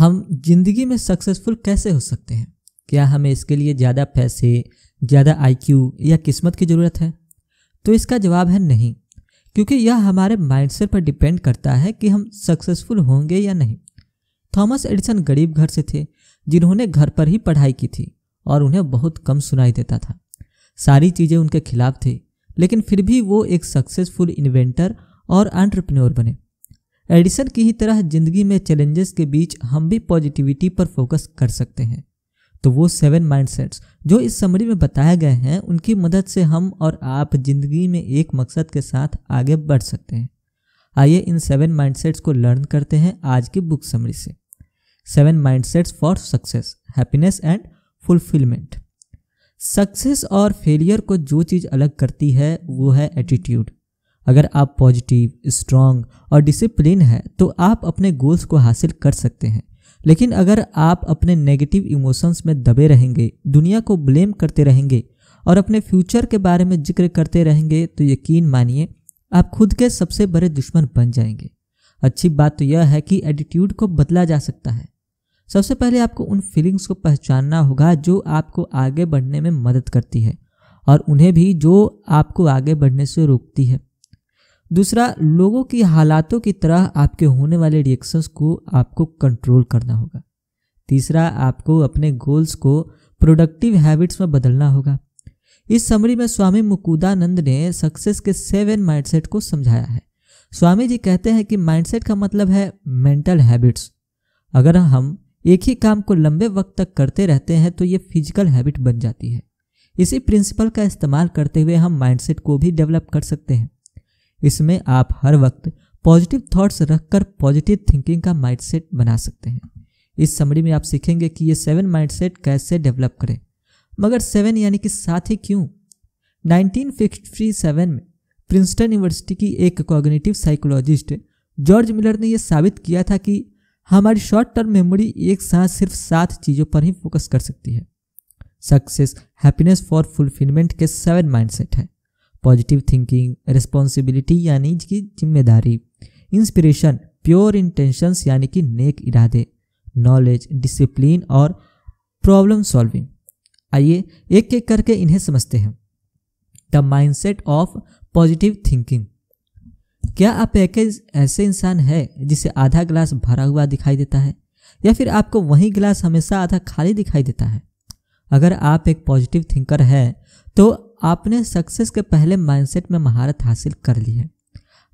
हम जिंदगी में सक्सेसफुल कैसे हो सकते हैं क्या हमें इसके लिए ज़्यादा पैसे ज़्यादा आईक्यू या किस्मत की ज़रूरत है तो इसका जवाब है नहीं क्योंकि यह हमारे माइंडसेट पर डिपेंड करता है कि हम सक्सेसफुल होंगे या नहीं थॉमस एडिसन गरीब घर से थे जिन्होंने घर पर ही पढ़ाई की थी और उन्हें बहुत कम सुनाई देता था सारी चीज़ें उनके खिलाफ थी लेकिन फिर भी वो एक सक्सेसफुल इन्वेंटर और एंटरप्रेन्योर बने एडिसन की ही तरह जिंदगी में चैलेंजेस के बीच हम भी पॉजिटिविटी पर फोकस कर सकते हैं तो वो सेवन माइंडसेट्स जो इस समरी में बताए गए हैं उनकी मदद से हम और आप जिंदगी में एक मकसद के साथ आगे बढ़ सकते हैं आइए इन सेवन माइंडसेट्स को लर्न करते हैं आज की बुक समरी से seven mindsets for success happiness and fulfilment success और फेलियर को जो चीज़ अलग करती है वो है एटीट्यूड अगर आप पॉजिटिव स्ट्रांग और डिसिप्लिन हैं तो आप अपने गोल्स को हासिल कर सकते हैं लेकिन अगर आप अपने नेगेटिव इमोशंस में दबे रहेंगे दुनिया को ब्लेम करते रहेंगे और अपने फ्यूचर के बारे में जिक्र करते रहेंगे तो यकीन मानिए आप खुद के सबसे बड़े दुश्मन बन जाएंगे अच्छी बात तो यह है कि एटीट्यूड को बदला जा सकता है सबसे पहले आपको उन फीलिंग्स को पहचानना होगा जो आपको आगे बढ़ने में मदद करती है और उन्हें भी जो आपको आगे बढ़ने से रोकती है दूसरा लोगों की हालातों की तरह आपके होने वाले रिएक्शंस को आपको कंट्रोल करना होगा तीसरा आपको अपने गोल्स को प्रोडक्टिव हैबिट्स में बदलना होगा इस समरी में स्वामी मुकुदानंद ने सक्सेस के सेवन माइंडसेट को समझाया है स्वामी जी कहते हैं कि माइंडसेट का मतलब है मेंटल हैबिट्स अगर हम एक ही काम को लंबे वक्त तक करते रहते हैं तो ये फिजिकल हैबिट बन जाती है इसी प्रिंसिपल का इस्तेमाल करते हुए हम माइंडसेट को भी डेवलप कर सकते हैं इसमें आप हर वक्त पॉजिटिव थॉट्स रखकर पॉजिटिव थिंकिंग का माइंडसेट बना सकते हैं इस समरी में आप सीखेंगे कि ये सेवन माइंडसेट कैसे डेवलप करें मगर सेवन यानी कि साथ ही क्यों सेवन में प्रिंसटन यूनिवर्सिटी की एक कॉग्निटिव साइकोलॉजिस्ट जॉर्ज मिलर ने यह साबित किया था कि हमारी शॉर्ट टर्म मेमोरी एक साथ सिर्फ सात चीज़ों पर ही फोकस कर सकती है सक्सेस हैप्पीनेस फॉर फुलफिलमेंट के सेवन माइंडसेट है पॉजिटिव थिंकिंग रिस्पॉन्सिबिलिटी यानी कि जिम्मेदारी इंस्पिरेशन प्योर इंटेंशंस यानी कि नेक इरादे नॉलेज डिसिप्लिन और प्रॉब्लम सॉल्विंग आइए एक एक करके इन्हें समझते हैं the mindset of positive thinking क्या आप एक ऐसे इंसान है जिसे आधा गिलास भरा हुआ दिखाई देता है या फिर आपको वही गिलास हमेशा आधा खाली दिखाई देता है अगर आप एक पॉजिटिव थिंकर हैं तो आपने सक्सेस के पहले माइंडसेट में महारत हासिल कर ली है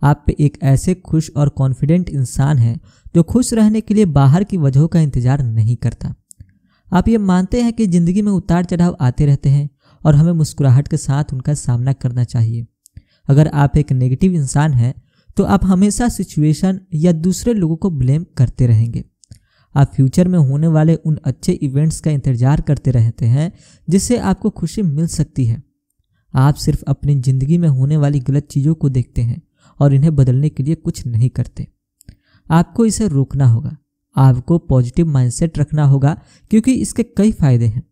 आप एक ऐसे खुश और कॉन्फिडेंट इंसान हैं जो खुश रहने के लिए बाहर की वजहों का इंतज़ार नहीं करता आप ये मानते हैं कि ज़िंदगी में उतार चढ़ाव आते रहते हैं और हमें मुस्कुराहट के साथ उनका सामना करना चाहिए अगर आप एक नेगेटिव इंसान हैं तो आप हमेशा सिचुएशन या दूसरे लोगों को ब्लेम करते रहेंगे आप फ्यूचर में होने वाले उन अच्छे इवेंट्स का इंतजार करते रहते हैं जिससे आपको खुशी मिल सकती है आप सिर्फ अपनी ज़िंदगी में होने वाली गलत चीज़ों को देखते हैं और इन्हें बदलने के लिए कुछ नहीं करते आपको इसे रोकना होगा आपको पॉजिटिव माइंडसेट रखना होगा क्योंकि इसके कई फायदे हैं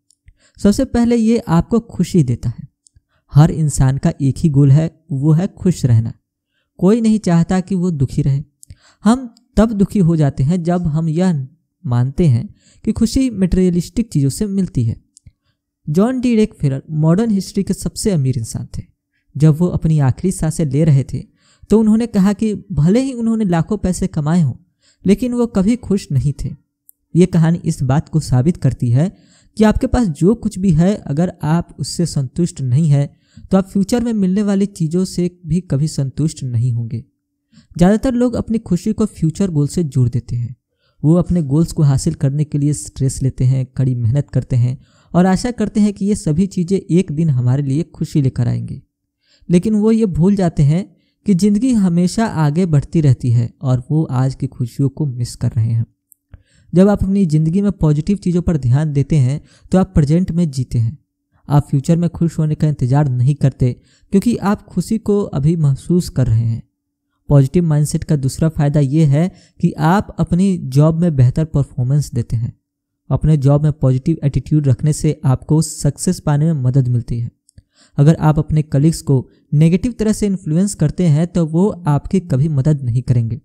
सबसे पहले ये आपको खुशी देता है हर इंसान का एक ही गोल है वो है खुश रहना कोई नहीं चाहता कि वो दुखी रहे हम तब दुखी हो जाते हैं जब हम यह मानते हैं कि खुशी मटेरियलिस्टिक चीज़ों से मिलती है John D Rockefeller modern history के सबसे अमीर इंसान थे जब वो अपनी आखिरी सांसें ले रहे थे तो उन्होंने कहा कि भले ही उन्होंने लाखों पैसे कमाए हों लेकिन वो कभी खुश नहीं थे ये कहानी इस बात को साबित करती है कि आपके पास जो कुछ भी है अगर आप उससे संतुष्ट नहीं है तो आप फ्यूचर में मिलने वाली चीज़ों से भी कभी संतुष्ट नहीं होंगे ज़्यादातर लोग अपनी खुशी को फ्यूचर गोल से जोड़ देते हैं वो अपने गोल्स को हासिल करने के लिए स्ट्रेस लेते हैं कड़ी मेहनत करते हैं और आशा करते हैं कि ये सभी चीज़ें एक दिन हमारे लिए खुशी लेकर आएंगी लेकिन वो ये भूल जाते हैं कि ज़िंदगी हमेशा आगे बढ़ती रहती है और वो आज की खुशियों को मिस कर रहे हैं जब आप अपनी ज़िंदगी में पॉजिटिव चीज़ों पर ध्यान देते हैं तो आप प्रेजेंट में जीते हैं आप फ्यूचर में खुश होने का इंतज़ार नहीं करते क्योंकि आप खुशी को अभी महसूस कर रहे हैं पॉजिटिव माइंडसेट का दूसरा फ़ायदा ये है कि आप अपनी जॉब में बेहतर परफॉर्मेंस देते हैं अपने जॉब में पॉजिटिव एटीट्यूड रखने से आपको सक्सेस पाने में मदद मिलती है अगर आप अपने कलीग्स को नेगेटिव तरह से इन्फ्लुएंस करते हैं तो वो आपकी कभी मदद नहीं करेंगे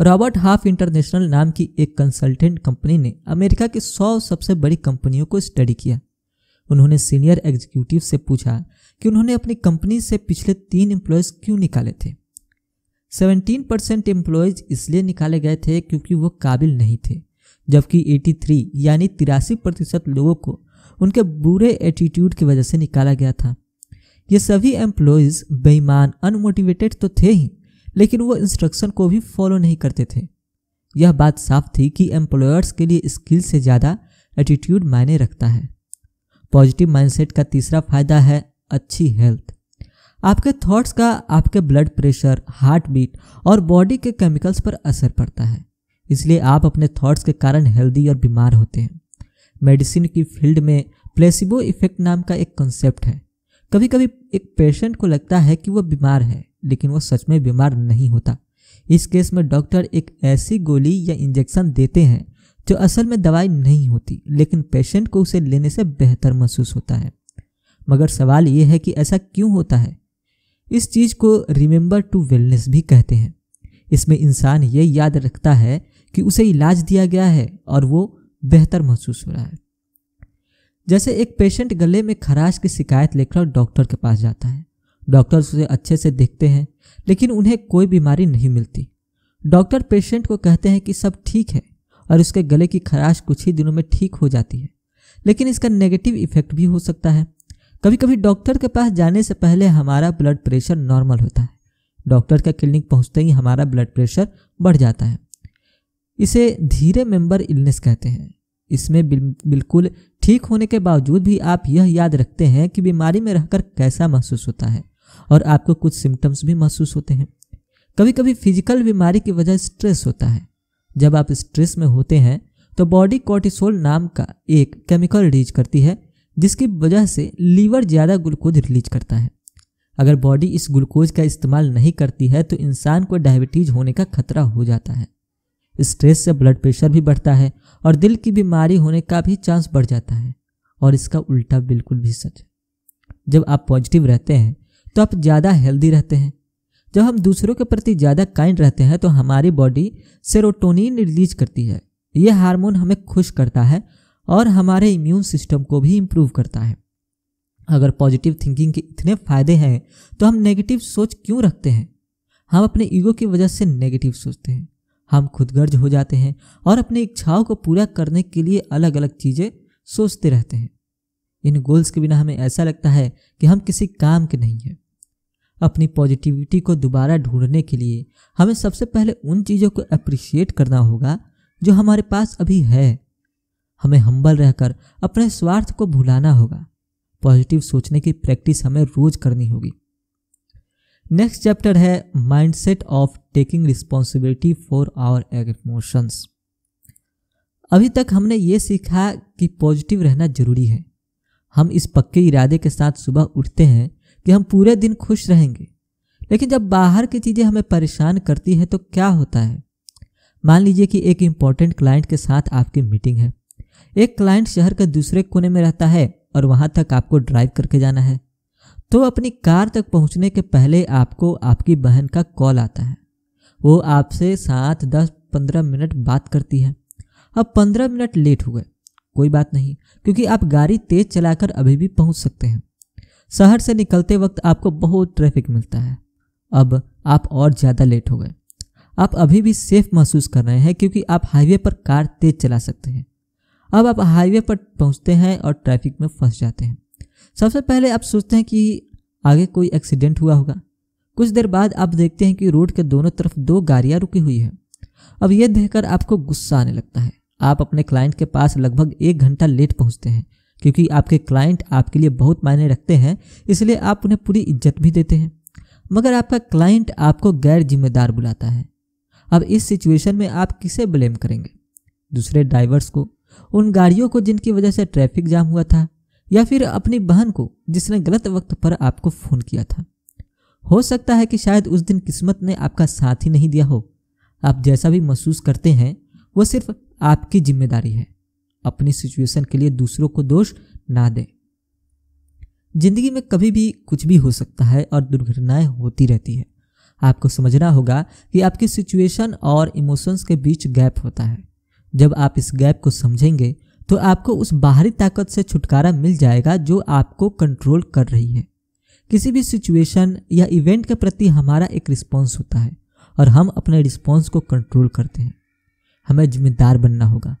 रॉबर्ट हाफ इंटरनेशनल नाम की एक कंसल्टेंट कंपनी ने अमेरिका की सौ सबसे बड़ी कंपनियों को स्टडी किया उन्होंने सीनियर एग्जीक्यूटिव से पूछा कि उन्होंने अपनी कंपनी से पिछले तीन एम्प्लॉयज़ क्यों निकाले थे 17 परसेंट एम्प्लॉयज़ इसलिए निकाले गए थे क्योंकि वो काबिल नहीं थे जबकि 83 यानी तिरासी प्रतिशत लोगों को उनके बुरे एटीट्यूड की वजह से निकाला गया था ये सभी एम्प्लॉयज़ बेईमान अनमोटिवेटेड तो थे ही लेकिन वो इंस्ट्रक्शन को भी फॉलो नहीं करते थे यह बात साफ थी कि एम्प्लॉयर्स के लिए स्किल से ज़्यादा एटीट्यूड मायने रखता है पॉजिटिव माइंडसेट का तीसरा फायदा है अच्छी हेल्थ आपके थॉट्स का आपके ब्लड प्रेशर हार्ट बीट और बॉडी के केमिकल्स पर असर पड़ता है इसलिए आप अपने थॉट्स के कारण हेल्दी और बीमार होते हैं मेडिसिन की फील्ड में प्लेसिबो इफेक्ट नाम का एक कंसेप्ट है कभी कभी एक पेशेंट को लगता है कि वह बीमार है लेकिन वह सच में बीमार नहीं होता इस केस में डॉक्टर एक ऐसी गोली या इंजेक्शन देते हैं जो असल में दवाई नहीं होती लेकिन पेशेंट को उसे लेने से बेहतर महसूस होता है मगर सवाल ये है कि ऐसा क्यों होता है इस चीज़ को रिमेंबर टू वेलनेस भी कहते हैं इसमें इंसान ये याद रखता है कि उसे इलाज दिया गया है और वो बेहतर महसूस हो रहा है जैसे एक पेशेंट गले में खराश की शिकायत लेकर डॉक्टर के पास जाता है डॉक्टर उसे अच्छे से देखते हैं लेकिन उन्हें कोई बीमारी नहीं मिलती डॉक्टर पेशेंट को कहते हैं कि सब ठीक है और उसके गले की खराश कुछ ही दिनों में ठीक हो जाती है लेकिन इसका नेगेटिव इफेक्ट भी हो सकता है कभी कभी डॉक्टर के पास जाने से पहले हमारा ब्लड प्रेशर नॉर्मल होता है डॉक्टर का क्लिनिक पहुंचते ही हमारा ब्लड प्रेशर बढ़ जाता है इसे धीरे मेंबर इलनेस कहते हैं इसमें बिल, बिल्कुल ठीक होने के बावजूद भी आप यह याद रखते हैं कि बीमारी में रहकर कैसा महसूस होता है और आपको कुछ सिम्टम्स भी महसूस होते हैं कभी कभी फिजिकल बीमारी की वजह स्ट्रेस होता है जब आप स्ट्रेस में होते हैं तो बॉडी कोर्टिसोल नाम का एक केमिकल रिलीज करती है जिसकी वजह से लीवर ज़्यादा ग्लूकोज रिलीज करता है अगर बॉडी इस ग्लूकोज का इस्तेमाल नहीं करती है तो इंसान को डायबिटीज़ होने का खतरा हो जाता है स्ट्रेस से ब्लड प्रेशर भी बढ़ता है और दिल की बीमारी होने का भी चांस बढ़ जाता है और इसका उल्टा बिल्कुल भी सच है जब आप पॉजिटिव रहते हैं तो आप ज़्यादा हेल्दी रहते हैं जब हम दूसरों के प्रति ज़्यादा काइंड रहते हैं तो हमारी बॉडी सेरोटोनिन रिलीज करती है यह हार्मोन हमें खुश करता है और हमारे इम्यून सिस्टम को भी इम्प्रूव करता है अगर पॉजिटिव थिंकिंग के इतने फायदे हैं तो हम नेगेटिव सोच क्यों रखते हैं हम अपने ईगो की वजह से नेगेटिव सोचते हैं हम खुदगर्ज हो जाते हैं और अपनी इच्छाओं को पूरा करने के लिए अलग अलग चीज़ें सोचते रहते हैं इन गोल्स के बिना हमें ऐसा लगता है कि हम किसी काम के नहीं हैं अपनी पॉजिटिविटी को दोबारा ढूंढने के लिए हमें सबसे पहले उन चीज़ों को अप्रिशिएट करना होगा जो हमारे पास अभी है हमें हम्बल रहकर अपने स्वार्थ को भुलाना होगा पॉजिटिव सोचने की प्रैक्टिस हमें रोज़ करनी होगी नेक्स्ट चैप्टर है mindset of taking responsibility for our emotions अभी तक हमने ये सीखा कि पॉजिटिव रहना ज़रूरी है हम इस पक्के इरादे के साथ सुबह उठते हैं कि हम पूरे दिन खुश रहेंगे लेकिन जब बाहर की चीज़ें हमें परेशान करती हैं तो क्या होता है मान लीजिए कि एक इम्पॉर्टेंट क्लाइंट के साथ आपकी मीटिंग है एक क्लाइंट शहर के दूसरे कोने में रहता है और वहाँ तक आपको ड्राइव करके जाना है तो अपनी कार तक पहुंचने के पहले आपको आपकी बहन का कॉल आता है वो आपसे सात दस पंद्रह मिनट बात करती है अब पंद्रह मिनट लेट हो गए कोई बात नहीं क्योंकि आप गाड़ी तेज चलाकर अभी भी पहुंच सकते हैं शहर से निकलते वक्त आपको बहुत ट्रैफिक मिलता है अब आप और ज़्यादा लेट हो गए आप अभी भी सेफ महसूस कर रहे हैं क्योंकि आप हाईवे पर कार तेज चला सकते हैं अब आप हाईवे पर पहुंचते हैं और ट्रैफिक में फंस जाते हैं सबसे पहले आप सोचते हैं कि आगे कोई एक्सीडेंट हुआ होगा कुछ देर बाद आप देखते हैं कि रोड के दोनों तरफ दो गाड़ियाँ रुकी हुई हैं अब यह देखकर आपको गुस्सा आने लगता है आप अपने क्लाइंट के पास लगभग एक घंटा लेट पहुंचते हैं क्योंकि आपके क्लाइंट आपके लिए बहुत मायने रखते हैं इसलिए आप उन्हें पूरी इज्जत भी देते हैं मगर आपका क्लाइंट आपको गैर जिम्मेदार बुलाता है अब इस सिचुएशन में आप किसे ब्लेम करेंगे दूसरे ड्राइवर्स को उन गाड़ियों को जिनकी वजह से ट्रैफिक जाम हुआ था या फिर अपनी बहन को जिसने गलत वक्त पर आपको फ़ोन किया था हो सकता है कि शायद उस दिन किस्मत ने आपका साथ ही नहीं दिया हो आप जैसा भी महसूस करते हैं वो सिर्फ आपकी जिम्मेदारी है अपनी सिचुएशन के लिए दूसरों को दोष ना दें जिंदगी में कभी भी कुछ भी हो सकता है और दुर्घटनाएं होती रहती है आपको समझना होगा कि आपकी सिचुएशन और इमोशंस के बीच गैप होता है जब आप इस गैप को समझेंगे तो आपको उस बाहरी ताकत से छुटकारा मिल जाएगा जो आपको कंट्रोल कर रही है किसी भी सिचुएशन या इवेंट के प्रति हमारा एक रिस्पॉन्स होता है और हम अपने रिस्पॉन्स को कंट्रोल करते हैं हमें जिम्मेदार बनना होगा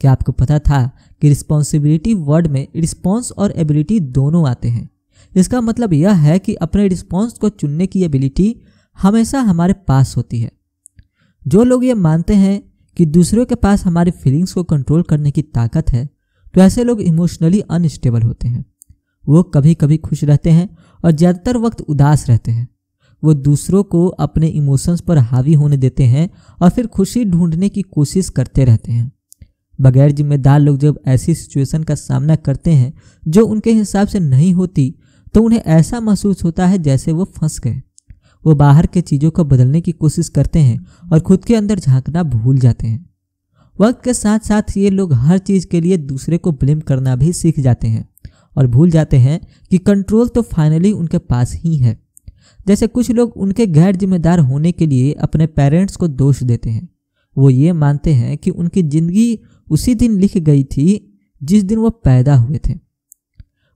क्या आपको पता था कि रिस्पॉन्सिबिलिटी वर्ड में रिस्पॉन्स और एबिलिटी दोनों आते हैं इसका मतलब यह है कि अपने रिस्पॉन्स को चुनने की एबिलिटी हमेशा हमारे पास होती है जो लोग ये मानते हैं कि दूसरों के पास हमारे फीलिंग्स को कंट्रोल करने की ताकत है तो ऐसे लोग इमोशनली अनस्टेबल होते हैं वो कभी कभी खुश रहते हैं और ज़्यादातर वक्त उदास रहते हैं वो दूसरों को अपने इमोशंस पर हावी होने देते हैं और फिर खुशी ढूंढने की कोशिश करते रहते हैं बगैर जिम्मेदार लोग जब ऐसी सिचुएशन का सामना करते हैं जो उनके हिसाब से नहीं होती तो उन्हें ऐसा महसूस होता है जैसे वो फंस गए वो बाहर के चीज़ों को बदलने की कोशिश करते हैं और खुद के अंदर झांकना भूल जाते हैं वक्त के साथ साथ ये लोग हर चीज़ के लिए दूसरे को ब्लेम करना भी सीख जाते हैं और भूल जाते हैं कि कंट्रोल तो फाइनली उनके पास ही है जैसे कुछ लोग उनके गैर जिम्मेदार होने के लिए अपने पेरेंट्स को दोष देते हैं वो ये मानते हैं कि उनकी ज़िंदगी उसी दिन लिख गई थी जिस दिन वो पैदा हुए थे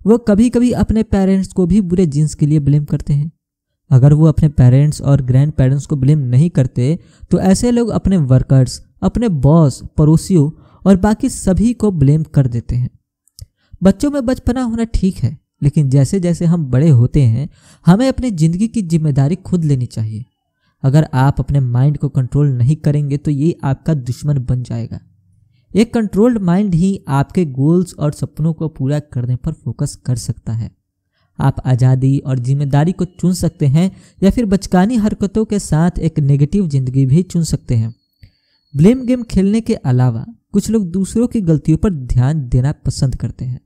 वो कभी कभी अपने पेरेंट्स को भी बुरे जीन्स के लिए ब्लेम करते हैं अगर वो अपने पेरेंट्स और ग्रैंड पेरेंट्स को ब्लेम नहीं करते तो ऐसे लोग अपने वर्कर्स अपने बॉस पड़ोसियों और बाकी सभी को ब्लेम कर देते हैं बच्चों में बचपना होना ठीक है लेकिन जैसे जैसे हम बड़े होते हैं हमें अपनी ज़िंदगी की जिम्मेदारी खुद लेनी चाहिए अगर आप अपने माइंड को कंट्रोल नहीं करेंगे तो ये आपका दुश्मन बन जाएगा एक कंट्रोल्ड माइंड ही आपके गोल्स और सपनों को पूरा करने पर फोकस कर सकता है आप आज़ादी और जिम्मेदारी को चुन सकते हैं या फिर बचकानी हरकतों के साथ एक नेगेटिव ज़िंदगी भी चुन सकते हैं ब्लेम गेम खेलने के अलावा कुछ लोग दूसरों की गलतियों पर ध्यान देना पसंद करते हैं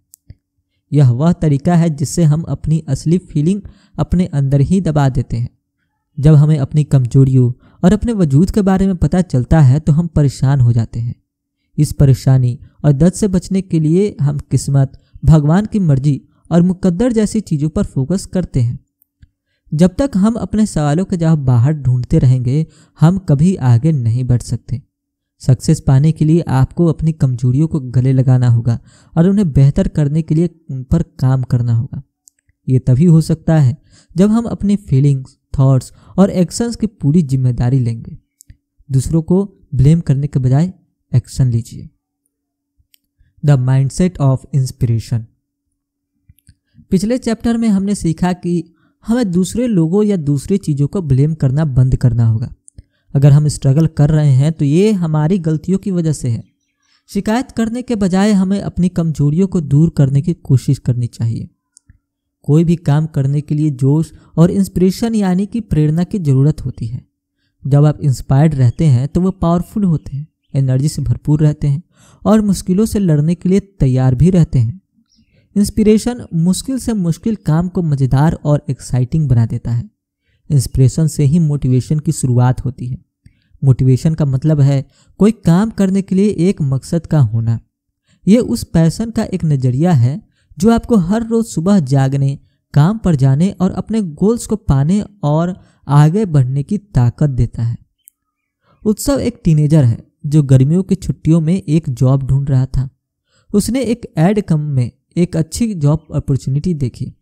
यह वह तरीका है जिससे हम अपनी असली फीलिंग अपने अंदर ही दबा देते हैं जब हमें अपनी कमजोरियों और अपने वजूद के बारे में पता चलता है तो हम परेशान हो जाते हैं इस परेशानी और दर्द से बचने के लिए हम किस्मत भगवान की मर्जी और मुकद्दर जैसी चीज़ों पर फोकस करते हैं जब तक हम अपने सवालों के जवाब बाहर ढूंढते रहेंगे हम कभी आगे नहीं बढ़ सकते सक्सेस पाने के लिए आपको अपनी कमजोरियों को गले लगाना होगा और उन्हें बेहतर करने के लिए उन पर काम करना होगा ये तभी हो सकता है जब हम अपनी फीलिंग्स थॉट्स और एक्शंस की पूरी जिम्मेदारी लेंगे दूसरों को ब्लेम करने के बजाय एक्शन लीजिए द माइंडसेट ऑफ इंस्पिरेशन पिछले चैप्टर में हमने सीखा कि हमें दूसरे लोगों या दूसरी चीज़ों को ब्लेम करना बंद करना होगा अगर हम स्ट्रगल कर रहे हैं तो ये हमारी गलतियों की वजह से है शिकायत करने के बजाय हमें अपनी कमजोरियों को दूर करने की कोशिश करनी चाहिए कोई भी काम करने के लिए जोश और इंस्पिरेशन यानी कि प्रेरणा की ज़रूरत होती है जब आप इंस्पायर्ड रहते हैं तो वो पावरफुल होते हैं एनर्जी से भरपूर रहते हैं और मुश्किलों से लड़ने के लिए तैयार भी रहते हैं इंस्पिरेशन मुश्किल से मुश्किल काम को मज़ेदार और एक्साइटिंग बना देता है इंस्पिरेशन से ही मोटिवेशन की शुरुआत होती है मोटिवेशन का मतलब है कोई काम करने के लिए एक मकसद का होना ये उस पैसन का एक नज़रिया है जो आपको हर रोज़ सुबह जागने काम पर जाने और अपने गोल्स को पाने और आगे बढ़ने की ताकत देता है उत्सव एक टीनेजर है जो गर्मियों की छुट्टियों में एक जॉब ढूंढ रहा था उसने एक एड कम में एक अच्छी जॉब अपॉर्चुनिटी देखी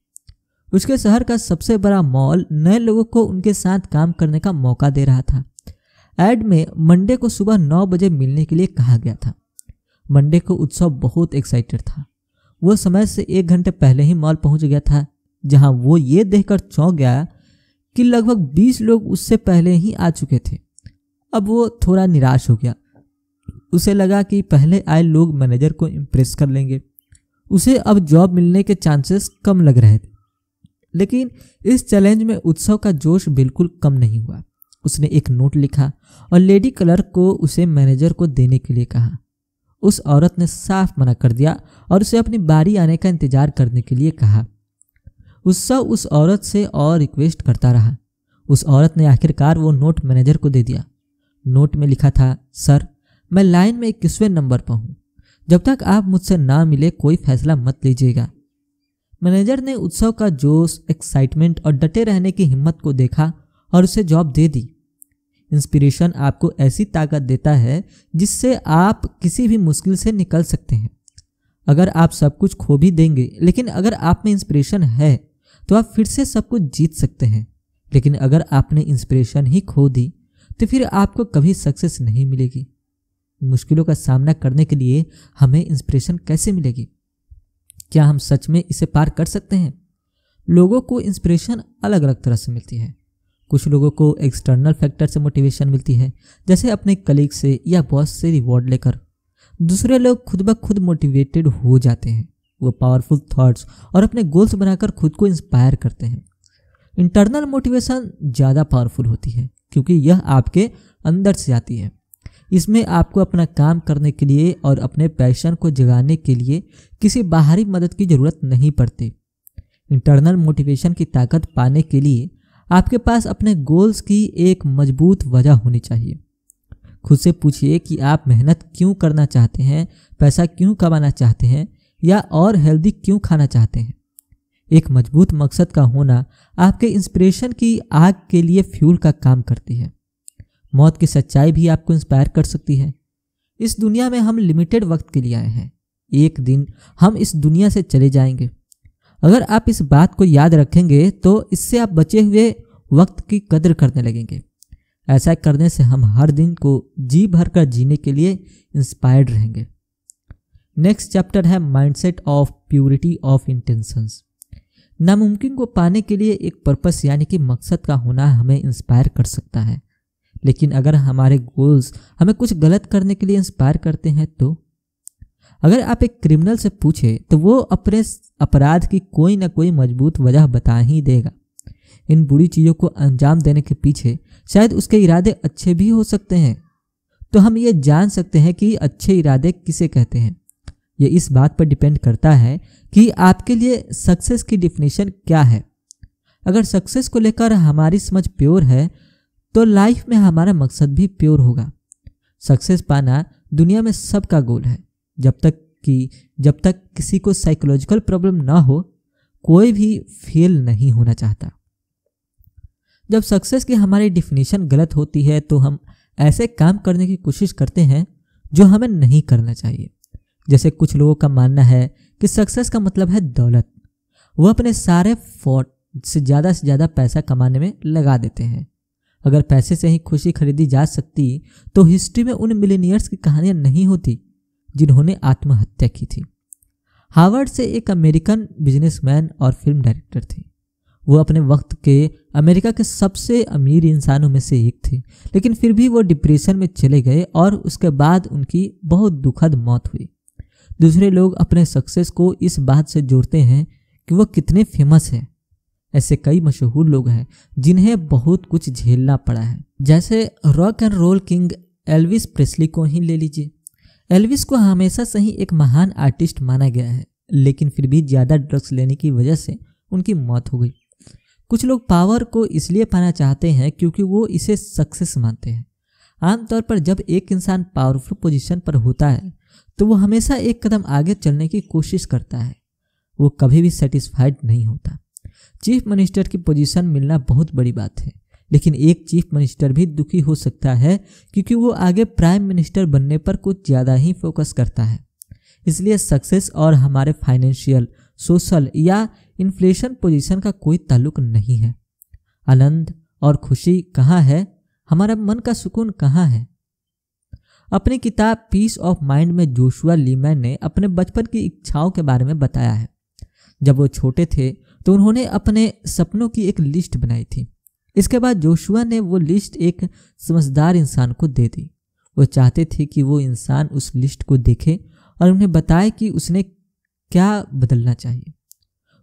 उसके शहर का सबसे बड़ा मॉल नए लोगों को उनके साथ काम करने का मौका दे रहा था एड में मंडे को सुबह नौ बजे मिलने के लिए कहा गया था मंडे को उत्सव बहुत एक्साइटेड था वो समय से एक घंटे पहले ही मॉल पहुंच गया था जहां वो ये देखकर चौंक गया कि लगभग बीस लोग उससे पहले ही आ चुके थे अब वो थोड़ा निराश हो गया उसे लगा कि पहले आए लोग मैनेजर को इम्प्रेस कर लेंगे उसे अब जॉब मिलने के चांसेस कम लग रहे थे लेकिन इस चैलेंज में उत्सव का जोश बिल्कुल कम नहीं हुआ उसने एक नोट लिखा और लेडी क्लर्क को उसे मैनेजर को देने के लिए कहा उस औरत ने साफ मना कर दिया और उसे अपनी बारी आने का इंतजार करने के लिए कहा उत्सव उस औरत से और रिक्वेस्ट करता रहा उस औरत ने आखिरकार वो नोट मैनेजर को दे दिया नोट में लिखा था सर मैं लाइन में इक्कीसवें नंबर पर हूँ जब तक आप मुझसे ना मिले कोई फैसला मत लीजिएगा मैनेजर ने उत्सव का जोश एक्साइटमेंट और डटे रहने की हिम्मत को देखा और उसे जॉब दे दी इंस्पिरेशन आपको ऐसी ताकत देता है जिससे आप किसी भी मुश्किल से निकल सकते हैं अगर आप सब कुछ खो भी देंगे लेकिन अगर आप में इंस्पिरेशन है तो आप फिर से सब कुछ जीत सकते हैं लेकिन अगर आपने इंस्पिरेशन ही खो दी तो फिर आपको कभी सक्सेस नहीं मिलेगी मुश्किलों का सामना करने के लिए हमें इंस्पिरेशन कैसे मिलेगी क्या हम सच में इसे पार कर सकते हैं लोगों को इंस्पिरेशन अलग अलग तरह से मिलती है कुछ लोगों को एक्सटर्नल फैक्टर से मोटिवेशन मिलती है जैसे अपने कलीग से या बॉस से रिवॉर्ड लेकर दूसरे लोग खुद ब खुद मोटिवेटेड हो जाते हैं वो पावरफुल थॉट्स और अपने गोल्स बनाकर खुद को इंस्पायर करते हैं इंटरनल मोटिवेशन ज़्यादा पावरफुल होती है क्योंकि यह आपके अंदर से आती है इसमें आपको अपना काम करने के लिए और अपने पैशन को जगाने के लिए किसी बाहरी मदद की ज़रूरत नहीं पड़ती इंटरनल मोटिवेशन की ताकत पाने के लिए आपके पास अपने गोल्स की एक मजबूत वजह होनी चाहिए खुद से पूछिए कि आप मेहनत क्यों करना चाहते हैं पैसा क्यों कमाना चाहते हैं या और हेल्दी क्यों खाना चाहते हैं एक मजबूत मकसद का होना आपके इंस्पिरेशन की आग के लिए फ्यूल का काम करती है मौत की सच्चाई भी आपको इंस्पायर कर सकती है इस दुनिया में हम लिमिटेड वक्त के लिए आए हैं एक दिन हम इस दुनिया से चले जाएंगे अगर आप इस बात को याद रखेंगे तो इससे आप बचे हुए वक्त की कदर करने लगेंगे ऐसा करने से हम हर दिन को जी भर कर जीने के लिए इंस्पायर्ड रहेंगे नेक्स्ट चैप्टर है mindset of purity of intentions नामुमकिन को पाने के लिए एक पर्पस यानी कि मकसद का होना हमें इंस्पायर कर सकता है लेकिन अगर हमारे गोल्स हमें कुछ गलत करने के लिए इंस्पायर करते हैं तो अगर आप एक क्रिमिनल से पूछें तो वो अपने अपराध की कोई ना कोई मजबूत वजह बता ही देगा इन बुरी चीज़ों को अंजाम देने के पीछे शायद उसके इरादे अच्छे भी हो सकते हैं तो हम ये जान सकते हैं कि अच्छे इरादे किसे कहते हैं ये इस बात पर डिपेंड करता है कि आपके लिए सक्सेस की डिफिनेशन क्या है अगर सक्सेस को लेकर हमारी समझ प्योर है तो लाइफ में हमारा मकसद भी प्योर होगा सक्सेस पाना दुनिया में सबका गोल है जब तक कि जब तक किसी को साइकोलॉजिकल प्रॉब्लम ना हो कोई भी फेल नहीं होना चाहता जब सक्सेस की हमारी डिफिनेशन गलत होती है तो हम ऐसे काम करने की कोशिश करते हैं जो हमें नहीं करना चाहिए जैसे कुछ लोगों का मानना है कि सक्सेस का मतलब है दौलत वह अपने सारे फोर्ट से ज़्यादा से ज़्यादा पैसा कमाने में लगा देते हैं अगर पैसे से ही खुशी खरीदी जा सकती तो हिस्ट्री में उन मिलीनियर्स की कहानियां नहीं होती जिन्होंने आत्महत्या की थी हार्वर्ड से एक अमेरिकन बिजनेसमैन और फिल्म डायरेक्टर थे वो अपने वक्त के अमेरिका के सबसे अमीर इंसानों में से एक थे लेकिन फिर भी वो डिप्रेशन में चले गए और उसके बाद उनकी बहुत दुखद मौत हुई दूसरे लोग अपने सक्सेस को इस बात से जोड़ते हैं कि वो कितने फेमस हैं ऐसे कई मशहूर लोग हैं जिन्हें बहुत कुछ झेलना पड़ा है जैसे rock and roll king Elvis Presley को ही ले लीजिए एल्विस को हमेशा से ही एक महान आर्टिस्ट माना गया है लेकिन फिर भी ज़्यादा ड्रग्स लेने की वजह से उनकी मौत हो गई कुछ लोग पावर को इसलिए पाना चाहते हैं क्योंकि वो इसे सक्सेस मानते हैं आमतौर पर जब एक इंसान पावरफुल पोजीशन पर होता है तो वो हमेशा एक कदम आगे चलने की कोशिश करता है वो कभी भी सेटिस्फाइड नहीं होता चीफ मिनिस्टर की पोजीशन मिलना बहुत बड़ी बात है लेकिन एक चीफ मिनिस्टर भी दुखी हो सकता है क्योंकि वो आगे प्राइम मिनिस्टर बनने पर कुछ ज़्यादा ही फोकस करता है इसलिए सक्सेस और हमारे फाइनेंशियल सोशल या इन्फ्लेशन पोजीशन का कोई ताल्लुक नहीं है आनंद और खुशी कहाँ है हमारा मन का सुकून कहाँ है अपनी किताब पीस ऑफ माइंड में जोशुआ लीमैन ने अपने बचपन की इच्छाओं के बारे में बताया है जब वो छोटे थे तो उन्होंने अपने सपनों की एक लिस्ट बनाई थी इसके बाद जोशुआ ने वो लिस्ट एक समझदार इंसान को दे दी वो चाहते थे कि वो इंसान उस लिस्ट को देखे और उन्हें बताए कि उसने क्या बदलना चाहिए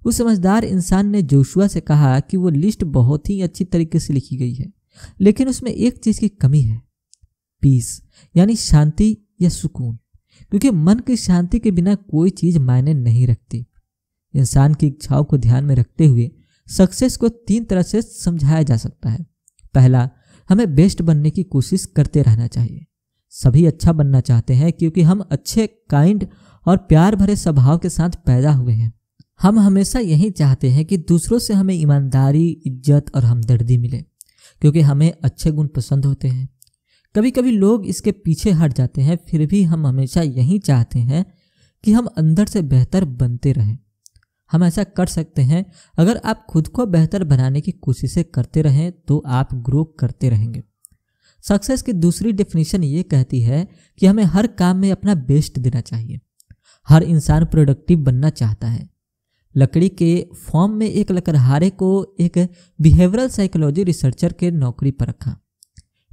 उस समझदार इंसान ने जोशुआ से कहा कि वो लिस्ट बहुत ही अच्छी तरीके से लिखी गई है लेकिन उसमें एक चीज़ की कमी है पीस यानी शांति या सुकून क्योंकि मन की शांति के बिना कोई चीज़ मायने नहीं रखती इंसान की इच्छाओं को ध्यान में रखते हुए सक्सेस को तीन तरह से समझाया जा सकता है पहला हमें बेस्ट बनने की कोशिश करते रहना चाहिए सभी अच्छा बनना चाहते हैं क्योंकि हम अच्छे काइंड और प्यार भरे स्वभाव के साथ पैदा हुए हैं हम हमेशा यही चाहते हैं कि दूसरों से हमें ईमानदारी इज्जत और हमदर्दी मिले क्योंकि हमें अच्छे गुण पसंद होते हैं कभी कभी लोग इसके पीछे हट जाते हैं फिर भी हम हमेशा यही चाहते हैं कि हम अंदर से बेहतर बनते रहें हम ऐसा कर सकते हैं अगर आप खुद को बेहतर बनाने की कोशिशें करते रहें तो आप ग्रो करते रहेंगे सक्सेस की दूसरी डेफिनेशन ये कहती है कि हमें हर काम में अपना बेस्ट देना चाहिए हर इंसान प्रोडक्टिव बनना चाहता है लकड़ी के फॉर्म में एक लकड़हारे को एक बिहेवरल साइकोलॉजी रिसर्चर के नौकरी पर रखा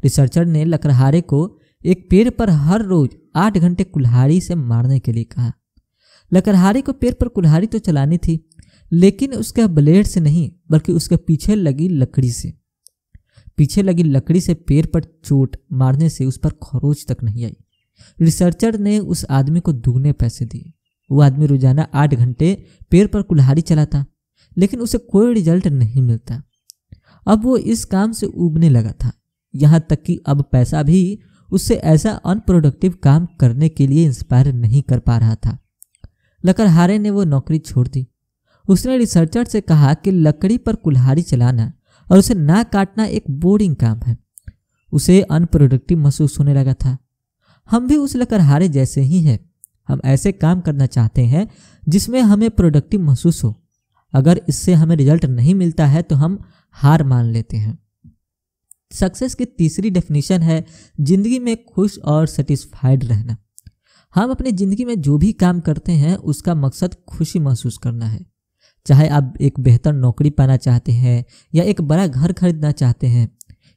रिसर्चर ने लकड़हारे को एक पेड़ पर हर रोज आठ घंटे कुल्हाड़ी से मारने के लिए कहा लकरहारी को पैर पर कुल्हारी तो चलानी थी लेकिन उसके ब्लेड से नहीं बल्कि उसके पीछे लगी लकड़ी से पीछे लगी लकड़ी से पैर पर चोट मारने से उस पर खरोच तक नहीं आई रिसर्चर ने उस आदमी को दुगने पैसे दिए वो आदमी रोजाना आठ घंटे पैर पर कुल्हारी चलाता लेकिन उसे कोई रिजल्ट नहीं मिलता अब वो इस काम से उबने लगा था यहाँ तक कि अब पैसा भी उससे ऐसा अनप्रोडक्टिव काम करने के लिए इंस्पायर नहीं कर पा रहा था लकड़हारे ने वो नौकरी छोड़ दी उसने रिसर्चर से कहा कि लकड़ी पर कुल्हाड़ी चलाना और उसे ना काटना एक बोरिंग काम है उसे अनप्रोडक्टिव महसूस होने लगा था हम भी उस लकड़हारे जैसे ही हैं हम ऐसे काम करना चाहते हैं जिसमें हमें प्रोडक्टिव महसूस हो अगर इससे हमें रिजल्ट नहीं मिलता है तो हम हार मान लेते हैं सक्सेस की तीसरी डेफिनेशन है जिंदगी में खुश और सेटिस्फाइड रहना हम अपनी ज़िंदगी में जो भी काम करते हैं उसका मकसद खुशी महसूस करना है चाहे आप एक बेहतर नौकरी पाना चाहते हैं या एक बड़ा घर खरीदना चाहते हैं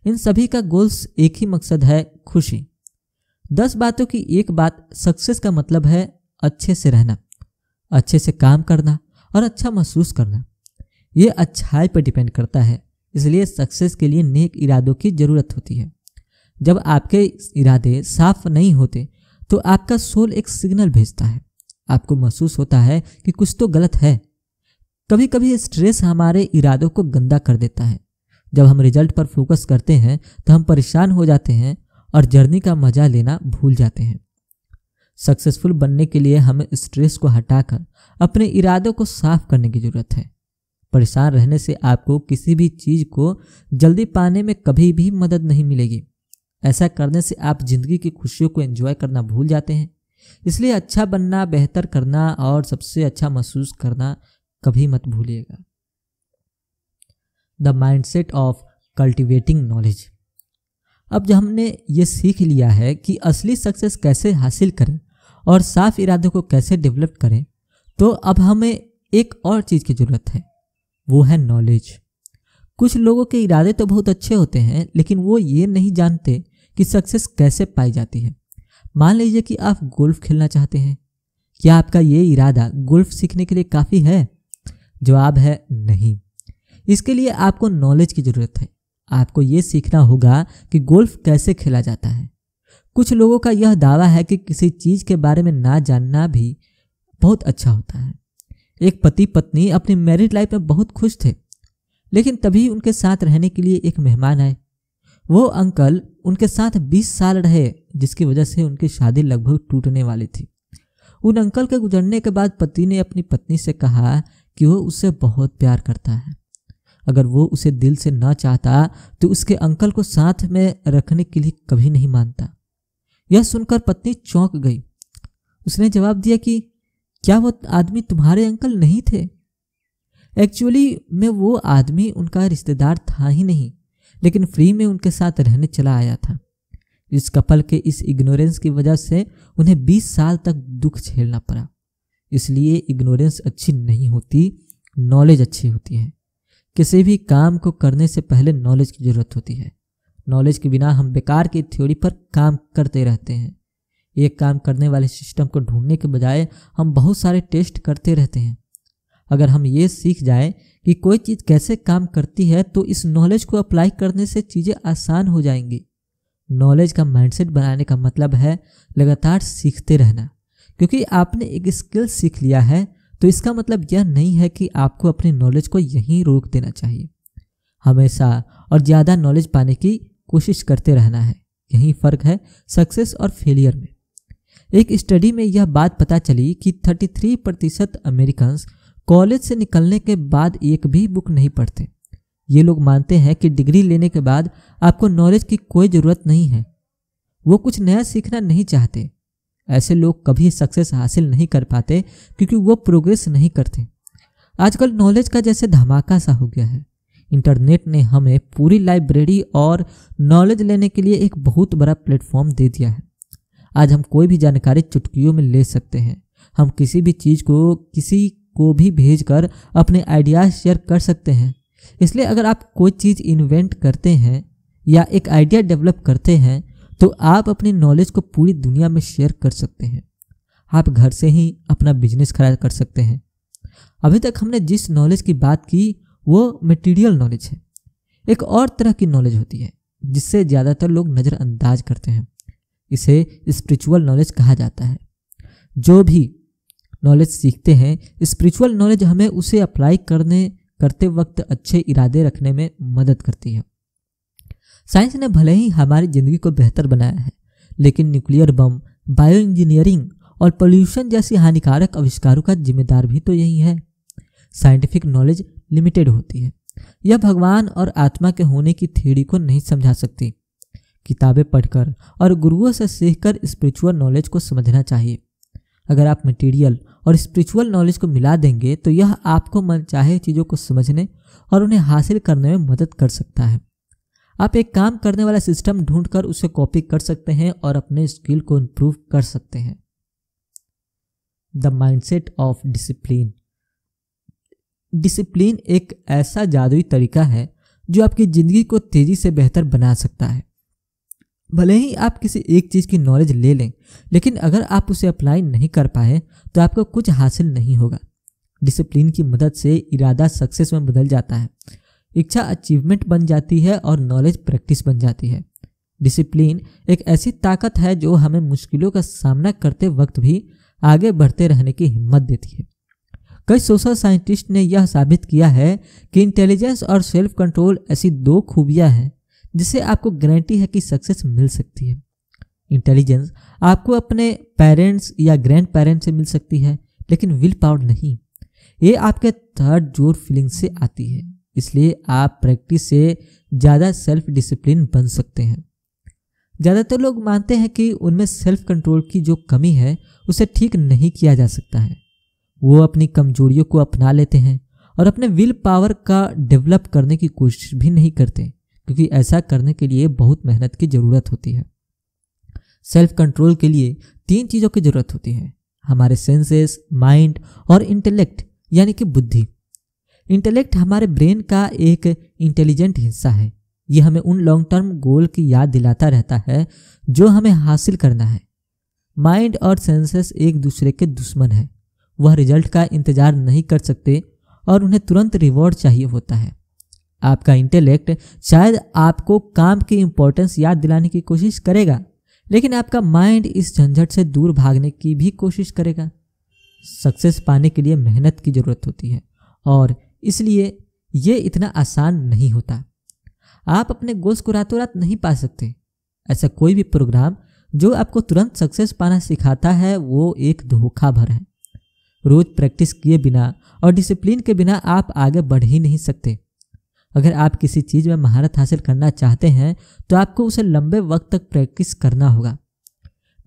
इन सभी का गोल्स एक ही मकसद है खुशी दस बातों की एक बात सक्सेस का मतलब है अच्छे से रहना अच्छे से काम करना और अच्छा महसूस करना ये अच्छाई पर डिपेंड करता है इसलिए सक्सेस के लिए नेक इरादों की ज़रूरत होती है जब आपके इरादे साफ नहीं होते तो आपका सोल एक सिग्नल भेजता है आपको महसूस होता है कि कुछ तो गलत है कभी कभी स्ट्रेस हमारे इरादों को गंदा कर देता है जब हम रिजल्ट पर फोकस करते हैं तो हम परेशान हो जाते हैं और जर्नी का मजा लेना भूल जाते हैं सक्सेसफुल बनने के लिए हमें स्ट्रेस को हटाकर अपने इरादों को साफ करने की ज़रूरत है परेशान रहने से आपको किसी भी चीज़ को जल्दी पाने में कभी भी मदद नहीं मिलेगी ऐसा करने से आप जिंदगी की खुशियों को एंजॉय करना भूल जाते हैं इसलिए अच्छा बनना बेहतर करना और सबसे अच्छा महसूस करना कभी मत भूलिएगा the mindset of cultivating knowledge अब जब हमने ये सीख लिया है कि असली सक्सेस कैसे हासिल करें और साफ इरादे को कैसे डेवलप करें तो अब हमें एक और चीज़ की ज़रूरत है वो है नॉलेज कुछ लोगों के इरादे तो बहुत अच्छे होते हैं लेकिन वो ये नहीं जानते कि सक्सेस कैसे पाई जाती है मान लीजिए कि आप गोल्फ खेलना चाहते हैं क्या आपका ये इरादा गोल्फ सीखने के लिए काफ़ी है जवाब है नहीं इसके लिए आपको नॉलेज की ज़रूरत है आपको ये सीखना होगा कि गोल्फ कैसे खेला जाता है कुछ लोगों का यह दावा है कि किसी चीज़ के बारे में ना जानना भी बहुत अच्छा होता है एक पति पत्नी अपनी मैरिड लाइफ में बहुत खुश थे लेकिन तभी उनके साथ रहने के लिए एक मेहमान आए वो अंकल उनके साथ 20 साल रहे जिसकी वजह से उनकी शादी लगभग टूटने वाली थी उन अंकल के गुजरने के बाद पति ने अपनी पत्नी से कहा कि वो उससे बहुत प्यार करता है अगर वो उसे दिल से न चाहता तो उसके अंकल को साथ में रखने के लिए कभी नहीं मानता यह सुनकर पत्नी चौंक गई उसने जवाब दिया कि क्या वो आदमी तुम्हारे अंकल नहीं थे एक्चुअली मैं वो आदमी उनका रिश्तेदार था ही नहीं लेकिन फ्री में उनके साथ रहने चला आया था इस कपल के इस इग्नोरेंस की वजह से उन्हें 20 साल तक दुख झेलना पड़ा इसलिए इग्नोरेंस अच्छी नहीं होती नॉलेज अच्छी होती है किसी भी काम को करने से पहले नॉलेज की ज़रूरत होती है नॉलेज के बिना हम बेकार की थ्योरी पर काम करते रहते हैं एक काम करने वाले सिस्टम को ढूंढने के बजाय हम बहुत सारे टेस्ट करते रहते हैं अगर हम ये सीख जाएं कि कोई चीज़ कैसे काम करती है तो इस नॉलेज को अप्लाई करने से चीज़ें आसान हो जाएंगी नॉलेज का माइंडसेट बनाने का मतलब है लगातार सीखते रहना क्योंकि आपने एक स्किल सीख लिया है तो इसका मतलब यह नहीं है कि आपको अपने नॉलेज को यहीं रोक देना चाहिए हमेशा और ज़्यादा नॉलेज पाने की कोशिश करते रहना है यही फ़र्क है सक्सेस और फेलियर में एक स्टडी में यह बात पता चली कि 33 प्रतिशत अमेरिकन्स कॉलेज से निकलने के बाद एक भी बुक नहीं पढ़ते ये लोग मानते हैं कि डिग्री लेने के बाद आपको नॉलेज की कोई ज़रूरत नहीं है वो कुछ नया सीखना नहीं चाहते ऐसे लोग कभी सक्सेस हासिल नहीं कर पाते क्योंकि वो प्रोग्रेस नहीं करते आजकल नॉलेज का जैसे धमाका सा हो गया है इंटरनेट ने हमें पूरी लाइब्रेरी और नॉलेज लेने के लिए एक बहुत बड़ा प्लेटफॉर्म दे दिया है आज हम कोई भी जानकारी चुटकियों में ले सकते हैं हम किसी भी चीज़ को किसी को भी भेज कर अपने आइडियाज़ शेयर कर सकते हैं इसलिए अगर आप कोई चीज़ इन्वेंट करते हैं या एक आइडिया डेवलप करते हैं तो आप अपनी नॉलेज को पूरी दुनिया में शेयर कर सकते हैं आप घर से ही अपना बिजनेस खड़ा कर सकते हैं अभी तक हमने जिस नॉलेज की बात की वो मटेरियल नॉलेज है एक और तरह की नॉलेज होती है जिससे ज़्यादातर लोग नज़रअंदाज करते हैं इसे स्पिरिचुअल नॉलेज कहा जाता है जो भी नॉलेज सीखते हैं स्पिरिचुअल नॉलेज हमें उसे अप्लाई करने करते वक्त अच्छे इरादे रखने में मदद करती है साइंस ने भले ही हमारी ज़िंदगी को बेहतर बनाया है लेकिन न्यूक्लियर बम बायो इंजीनियरिंग और पोल्यूशन जैसी हानिकारक आविष्कारों का जिम्मेदार भी तो यही है साइंटिफिक नॉलेज लिमिटेड होती है यह भगवान और आत्मा के होने की थ्योरी को नहीं समझा सकती किताबें पढ़कर और गुरुओं से सीखकर स्पिरिचुअल नॉलेज को समझना चाहिए अगर आप मटेरियल और स्पिरिचुअल नॉलेज को मिला देंगे तो यह आपको मन चाहे चीज़ों को समझने और उन्हें हासिल करने में मदद कर सकता है आप एक काम करने वाला सिस्टम ढूंढकर उसे कॉपी कर सकते हैं और अपने स्किल को इम्प्रूव कर सकते हैं the mindset of discipline discipline एक ऐसा जादुई तरीका है जो आपकी ज़िंदगी को तेज़ी से बेहतर बना सकता है भले ही आप किसी एक चीज़ की नॉलेज ले लें लेकिन अगर आप उसे अप्लाई नहीं कर पाए तो आपको कुछ हासिल नहीं होगा डिसिप्लिन की मदद से इरादा सक्सेस में बदल जाता है इच्छा अचीवमेंट बन जाती है और नॉलेज प्रैक्टिस बन जाती है डिसिप्लिन एक ऐसी ताकत है जो हमें मुश्किलों का सामना करते वक्त भी आगे बढ़ते रहने की हिम्मत देती है कई सोशल साइंटिस्ट ने यह साबित किया है कि इंटेलिजेंस और सेल्फ कंट्रोल ऐसी दो खूबियां हैं जिससे आपको गारंटी है कि सक्सेस मिल सकती है इंटेलिजेंस आपको अपने पेरेंट्स या ग्रैंड पेरेंट्स से मिल सकती है लेकिन विल पावर नहीं ये आपके थर्ड जोर फीलिंग से आती है इसलिए आप प्रैक्टिस से ज़्यादा सेल्फ डिसिप्लिन बन सकते हैं ज़्यादातर लोग मानते हैं कि उनमें सेल्फ कंट्रोल की जो कमी है उसे ठीक नहीं किया जा सकता है वो अपनी कमजोरियों को अपना लेते हैं और अपने विल पावर का डेवलप करने की कोशिश भी नहीं करते क्योंकि ऐसा करने के लिए बहुत मेहनत की ज़रूरत होती है सेल्फ कंट्रोल के लिए तीन चीज़ों की ज़रूरत होती है हमारे सेंसेस माइंड और इंटेलेक्ट यानी कि बुद्धि इंटेलेक्ट हमारे ब्रेन का एक इंटेलिजेंट हिस्सा है ये हमें उन लॉन्ग टर्म गोल की याद दिलाता रहता है जो हमें हासिल करना है माइंड और सेंसेस एक दूसरे के दुश्मन हैं वह रिजल्ट का इंतज़ार नहीं कर सकते और उन्हें तुरंत रिवॉर्ड चाहिए होता है आपका इंटेलेक्ट शायद आपको काम की इम्पोर्टेंस याद दिलाने की कोशिश करेगा लेकिन आपका माइंड इस झंझट से दूर भागने की भी कोशिश करेगा सक्सेस पाने के लिए मेहनत की ज़रूरत होती है और इसलिए ये इतना आसान नहीं होता आप अपने गोल्स को रातों रात नहीं पा सकते ऐसा कोई भी प्रोग्राम जो आपको तुरंत सक्सेस पाना सिखाता है वो एक धोखा भर है रोज़ प्रैक्टिस किए बिना और डिसिप्लिन के बिना आप आगे बढ़ ही नहीं सकते अगर आप किसी चीज़ में महारत हासिल करना चाहते हैं तो आपको उसे लंबे वक्त तक प्रैक्टिस करना होगा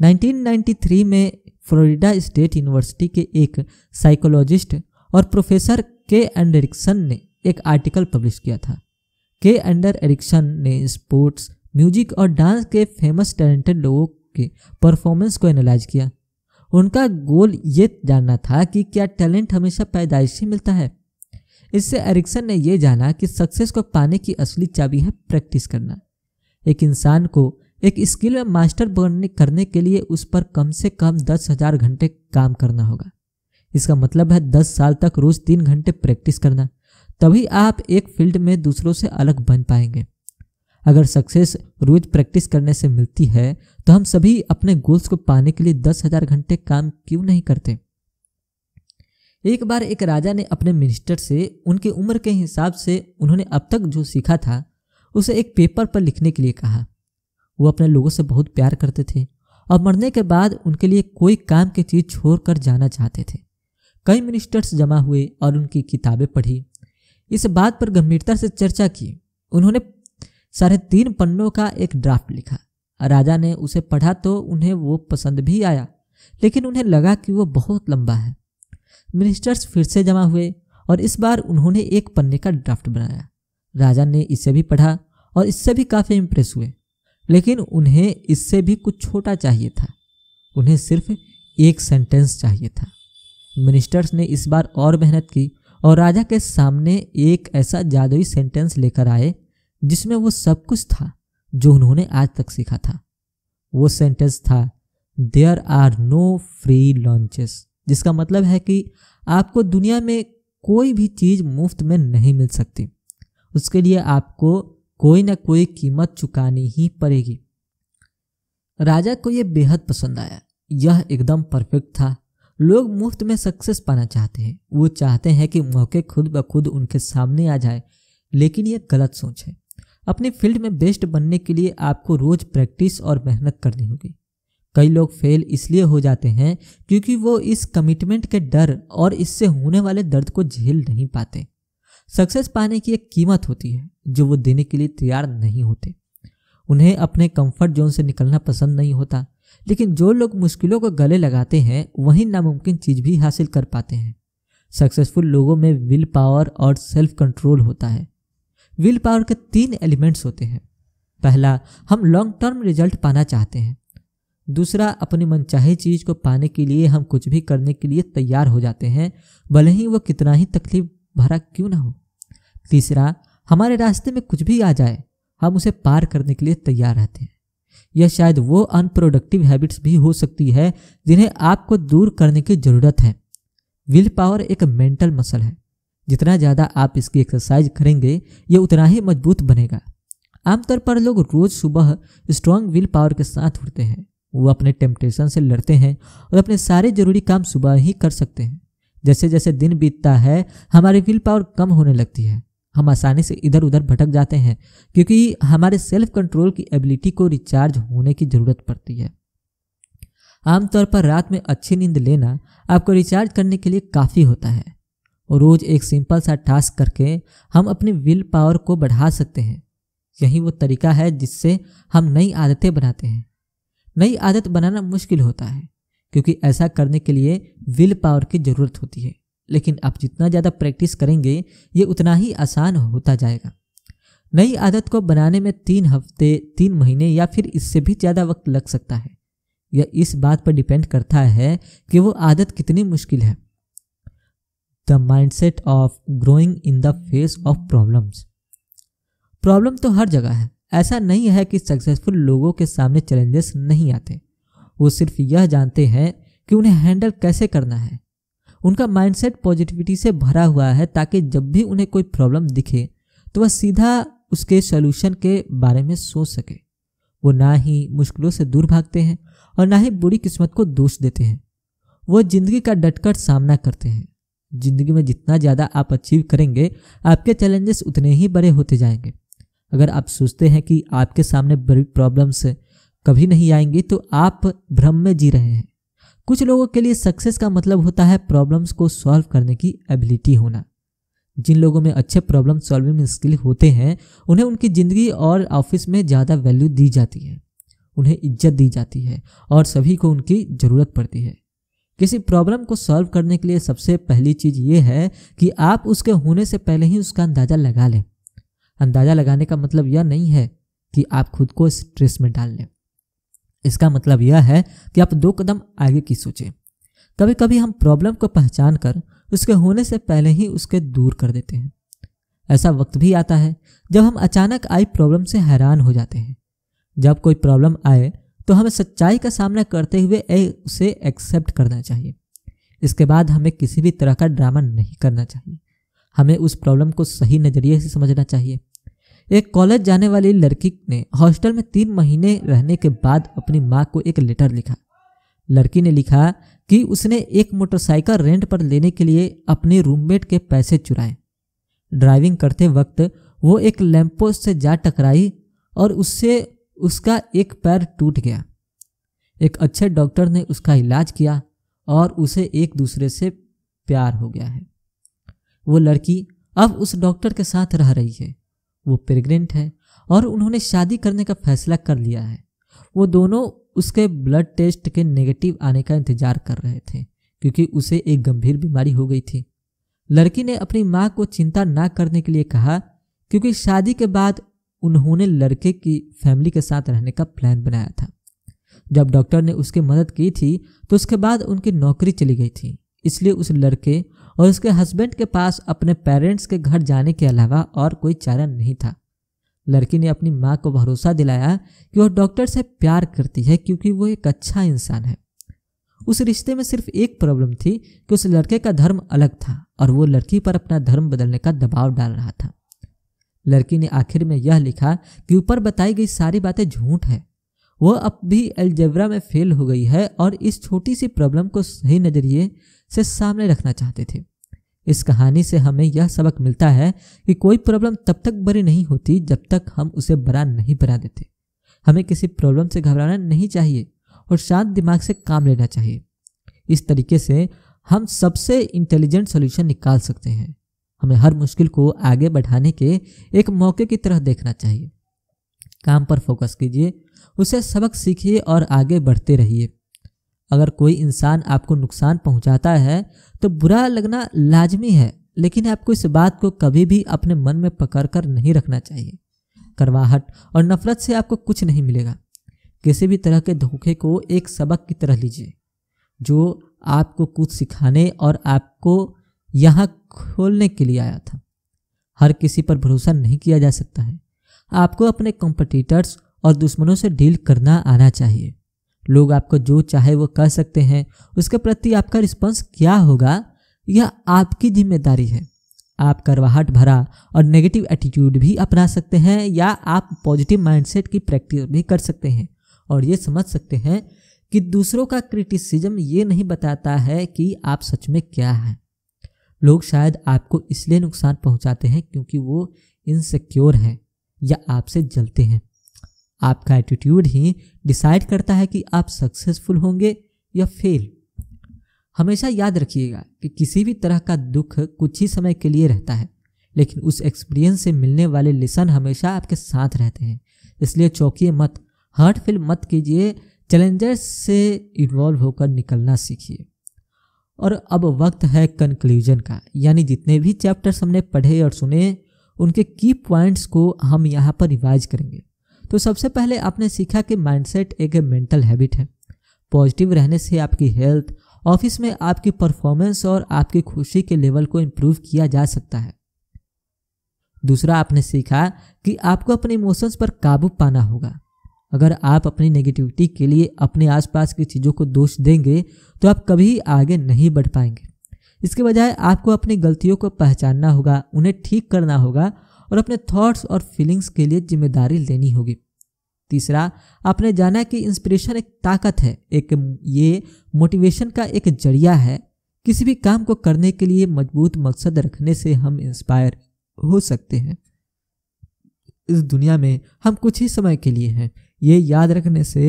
1993 में फ्लोरिडा स्टेट यूनिवर्सिटी के एक साइकोलॉजिस्ट और प्रोफेसर के एंडरिक्सन ने एक आर्टिकल पब्लिश किया था के अंडर एरिक्सन ने स्पोर्ट्स म्यूजिक और डांस के फेमस टैलेंटेड लोगों के परफॉर्मेंस को एनालाइज किया उनका गोल ये जानना था कि क्या टैलेंट हमेशा पैदाइशी मिलता है इससे एरिक्सन ने यह जाना कि सक्सेस को पाने की असली चाबी है प्रैक्टिस करना एक इंसान को एक स्किल में मास्टर बनने करने के लिए उस पर कम से कम दस हजार घंटे काम करना होगा इसका मतलब है दस साल तक रोज तीन घंटे प्रैक्टिस करना तभी आप एक फील्ड में दूसरों से अलग बन पाएंगे अगर सक्सेस रोज प्रैक्टिस करने से मिलती है तो हम सभी अपने गोल्स को पाने के लिए दस हजार घंटे काम क्यों नहीं करते एक बार एक राजा ने अपने मिनिस्टर से उनकी उम्र के हिसाब से उन्होंने अब तक जो सीखा था उसे एक पेपर पर लिखने के लिए कहा वो अपने लोगों से बहुत प्यार करते थे और मरने के बाद उनके लिए कोई काम की चीज़ छोड़कर जाना चाहते थे कई मिनिस्टर्स जमा हुए और उनकी किताबें पढ़ी इस बात पर गंभीरता से चर्चा की उन्होंने साढ़े तीन पन्नों का एक ड्राफ्ट लिखा राजा ने उसे पढ़ा तो उन्हें वो पसंद भी आया लेकिन उन्हें लगा कि वो बहुत लंबा है मिनिस्टर्स फिर से जमा हुए और इस बार उन्होंने एक पन्ने का ड्राफ्ट बनाया राजा ने इसे भी पढ़ा और इससे भी काफ़ी इम्प्रेस हुए लेकिन उन्हें इससे भी कुछ छोटा चाहिए था उन्हें सिर्फ एक सेंटेंस चाहिए था मिनिस्टर्स ने इस बार और मेहनत की और राजा के सामने एक ऐसा जादुई सेंटेंस लेकर आए जिसमें वो सब कुछ था जो उन्होंने आज तक सीखा था वो सेंटेंस था there are no free lunches जिसका मतलब है कि आपको दुनिया में कोई भी चीज़ मुफ्त में नहीं मिल सकती उसके लिए आपको कोई ना कोई कीमत चुकानी ही पड़ेगी राजा को यह बेहद पसंद आया यह एकदम परफेक्ट था लोग मुफ्त में सक्सेस पाना चाहते हैं वो चाहते हैं कि मौके खुद ब खुद उनके सामने आ जाए लेकिन यह गलत सोच है अपने फील्ड में बेस्ट बनने के लिए आपको रोज़ प्रैक्टिस और मेहनत करनी होगी कई लोग फेल इसलिए हो जाते हैं क्योंकि वो इस कमिटमेंट के डर और इससे होने वाले दर्द को झेल नहीं पाते सक्सेस पाने की एक कीमत होती है जो वो देने के लिए तैयार नहीं होते उन्हें अपने कंफर्ट जोन से निकलना पसंद नहीं होता लेकिन जो लोग मुश्किलों को गले लगाते हैं वही नामुमकिन चीज़ भी हासिल कर पाते हैं सक्सेसफुल लोगों में विल पावर और सेल्फ कंट्रोल होता है विल पावर के तीन एलिमेंट्स होते हैं पहला हम लॉन्ग टर्म रिजल्ट पाना चाहते हैं दूसरा अपनी मनचाही चीज़ को पाने के लिए हम कुछ भी करने के लिए तैयार हो जाते हैं भले ही वह कितना ही तकलीफ भरा क्यों ना हो तीसरा हमारे रास्ते में कुछ भी आ जाए हम उसे पार करने के लिए तैयार रहते हैं यह शायद वो अनप्रोडक्टिव हैबिट्स भी हो सकती है जिन्हें आपको दूर करने की ज़रूरत है विल पावर एक मेंटल मसल है जितना ज़्यादा आप इसकी एक्सरसाइज करेंगे ये उतना ही मजबूत बनेगा आमतौर पर लोग रोज़ सुबह स्ट्रांग विल पावर के साथ उठते हैं वो अपने टेम्पटेशन से लड़ते हैं और अपने सारे जरूरी काम सुबह ही कर सकते हैं जैसे जैसे दिन बीतता है हमारी विल पावर कम होने लगती है हम आसानी से इधर उधर भटक जाते हैं क्योंकि हमारे सेल्फ कंट्रोल की एबिलिटी को रिचार्ज होने की ज़रूरत पड़ती है आमतौर पर रात में अच्छी नींद लेना आपको रिचार्ज करने के लिए काफ़ी होता है और रोज़ एक सिंपल सा टास्क करके हम अपनी विल पावर को बढ़ा सकते हैं यही वो तरीका है जिससे हम नई आदतें बनाते हैं नई आदत बनाना मुश्किल होता है क्योंकि ऐसा करने के लिए विल पावर की ज़रूरत होती है लेकिन आप जितना ज़्यादा प्रैक्टिस करेंगे ये उतना ही आसान होता जाएगा नई आदत को बनाने में तीन हफ्ते तीन महीने या फिर इससे भी ज़्यादा वक्त लग सकता है यह इस बात पर डिपेंड करता है कि वो आदत कितनी मुश्किल है the mindset of growing in the face of problems problem तो हर जगह है ऐसा नहीं है कि सक्सेसफुल लोगों के सामने चैलेंजेस नहीं आते वो सिर्फ यह जानते हैं कि उन्हें हैंडल कैसे करना है उनका माइंडसेट पॉजिटिविटी से भरा हुआ है ताकि जब भी उन्हें कोई प्रॉब्लम दिखे तो वह सीधा उसके सोल्यूशन के बारे में सोच सके वो ना ही मुश्किलों से दूर भागते हैं और ना ही बुरी किस्मत को दोष देते हैं वो ज़िंदगी का डटकर सामना करते हैं ज़िंदगी में जितना ज़्यादा आप अचीव करेंगे आपके चैलेंजेस उतने ही बड़े होते जाएंगे अगर आप सोचते हैं कि आपके सामने बड़ी प्रॉब्लम्स कभी नहीं आएंगी तो आप भ्रम में जी रहे हैं कुछ लोगों के लिए सक्सेस का मतलब होता है प्रॉब्लम्स को सॉल्व करने की एबिलिटी होना जिन लोगों में अच्छे प्रॉब्लम सॉल्विंग स्किल होते हैं उन्हें उनकी ज़िंदगी और ऑफिस में ज़्यादा वैल्यू दी जाती है उन्हें इज्जत दी जाती है और सभी को उनकी ज़रूरत पड़ती है किसी प्रॉब्लम को सॉल्व करने के लिए सबसे पहली चीज़ ये है कि आप उसके होने से पहले ही उसका अंदाज़ा लगा लें अंदाज़ा लगाने का मतलब यह नहीं है कि आप खुद को स्ट्रेस में डाल लें इसका मतलब यह है कि आप दो कदम आगे की सोचें कभी कभी हम प्रॉब्लम को पहचान कर उसके होने से पहले ही उसके दूर कर देते हैं ऐसा वक्त भी आता है जब हम अचानक आई प्रॉब्लम से हैरान हो जाते हैं जब कोई प्रॉब्लम आए तो हमें सच्चाई का सामना करते हुए ए उसे एक्सेप्ट करना चाहिए इसके बाद हमें किसी भी तरह का ड्रामा नहीं करना चाहिए हमें उस प्रॉब्लम को सही नज़रिए से समझना चाहिए एक कॉलेज जाने वाली लड़की ने हॉस्टल में तीन महीने रहने के बाद अपनी माँ को एक लेटर लिखा लड़की ने लिखा कि उसने एक मोटरसाइकिल रेंट पर लेने के लिए अपने रूममेट के पैसे चुराए ड्राइविंग करते वक्त वो एक लैंपोस्ट से जा टकराई और उससे उसका एक पैर टूट गया एक अच्छे डॉक्टर ने उसका इलाज किया और उसे एक दूसरे से प्यार हो गया है वो लड़की अब उस डॉक्टर के साथ रह रही है वो प्रेग्नेंट है और उन्होंने शादी करने का फैसला कर लिया है वो दोनों उसके ब्लड टेस्ट के नेगेटिव आने का इंतजार कर रहे थे क्योंकि उसे एक गंभीर बीमारी हो गई थी लड़की ने अपनी माँ को चिंता ना करने के लिए कहा क्योंकि शादी के बाद उन्होंने लड़के की फैमिली के साथ रहने का प्लान बनाया था जब डॉक्टर ने उसकी मदद की थी तो उसके बाद उनकी नौकरी चली गई थी इसलिए उस लड़के और उसके हस्बैंड के पास अपने पेरेंट्स के घर जाने के अलावा और कोई चारा नहीं था लड़की ने अपनी माँ को भरोसा दिलाया कि वह डॉक्टर से प्यार करती है क्योंकि वो एक अच्छा इंसान है उस रिश्ते में सिर्फ एक प्रॉब्लम थी कि उस लड़के का धर्म अलग था और वो लड़की पर अपना धर्म बदलने का दबाव डाल रहा था लड़की ने आखिर में यह लिखा कि ऊपर बताई गई सारी बातें झूठ है वह अब भी एल्जेब्रा में फेल हो गई है और इस छोटी सी प्रॉब्लम को सही नज़रिए से सामने रखना चाहते थे इस कहानी से हमें यह सबक मिलता है कि कोई प्रॉब्लम तब तक बड़ी नहीं होती जब तक हम उसे बड़ा नहीं बना देते हमें किसी प्रॉब्लम से घबराना नहीं चाहिए और शांत दिमाग से काम लेना चाहिए इस तरीके से हम सबसे इंटेलिजेंट सॉल्यूशन निकाल सकते हैं हमें हर मुश्किल को आगे बढ़ाने के एक मौके की तरह देखना चाहिए काम पर फोकस कीजिए उसे सबक सीखिए और आगे बढ़ते रहिए अगर कोई इंसान आपको नुकसान पहुंचाता है तो बुरा लगना लाजमी है लेकिन आपको इस बात को कभी भी अपने मन में पकड़ कर नहीं रखना चाहिए करवाहट और नफरत से आपको कुछ नहीं मिलेगा किसी भी तरह के धोखे को एक सबक की तरह लीजिए जो आपको कुछ सिखाने और आपको यहाँ खोलने के लिए आया था हर किसी पर भरोसा नहीं किया जा सकता है आपको अपने कॉम्पिटिटर्स और दुश्मनों से डील करना आना चाहिए लोग आपको जो चाहे वो कर सकते हैं उसके प्रति आपका रिस्पॉन्स क्या होगा यह आपकी जिम्मेदारी है आप करवाहट भरा और नेगेटिव एटीट्यूड भी अपना सकते हैं या आप पॉजिटिव माइंडसेट की प्रैक्टिस भी कर सकते हैं और ये समझ सकते हैं कि दूसरों का क्रिटिसिज्म ये नहीं बताता है कि आप सच में क्या हैं लोग शायद आपको इसलिए नुकसान पहुंचाते हैं क्योंकि वो इनसिक्योर हैं या आपसे जलते हैं आपका एटीट्यूड ही डिसाइड करता है कि आप सक्सेसफुल होंगे या फेल हमेशा याद रखिएगा कि किसी भी तरह का दुख कुछ ही समय के लिए रहता है लेकिन उस एक्सपीरियंस से मिलने वाले लेसन हमेशा आपके साथ रहते हैं इसलिए चौंकिए मत हर्ट फील मत कीजिए चैलेंजर्स से इन्वॉल्व होकर निकलना सीखिए और अब वक्त है कंक्लूजन का यानी जितने भी चैप्टर्स हमने पढ़े और सुने उनके की पॉइंट्स को हम यहाँ पर रिवाइज करेंगे तो सबसे पहले आपने सीखा कि माइंडसेट एक मेंटल हैबिट है पॉजिटिव रहने से आपकी हेल्थ ऑफिस में आपकी परफॉर्मेंस और आपकी खुशी के लेवल को इम्प्रूव किया जा सकता है दूसरा आपने सीखा कि आपको अपने इमोशंस पर काबू पाना होगा अगर आप अपनी नेगेटिविटी के लिए अपने आसपास की चीज़ों को दोष देंगे तो आप कभी आगे नहीं बढ़ पाएंगे इसके बजाय आपको अपनी गलतियों को पहचानना होगा उन्हें ठीक करना होगा और अपने थॉट्स और फीलिंग्स के लिए जिम्मेदारी लेनी होगी तीसरा आपने जाना कि इंस्पिरेशन एक ताकत है एक ये मोटिवेशन का एक जरिया है किसी भी काम को करने के लिए मजबूत मकसद रखने से हम इंस्पायर हो सकते हैं इस दुनिया में हम कुछ ही समय के लिए हैं ये याद रखने से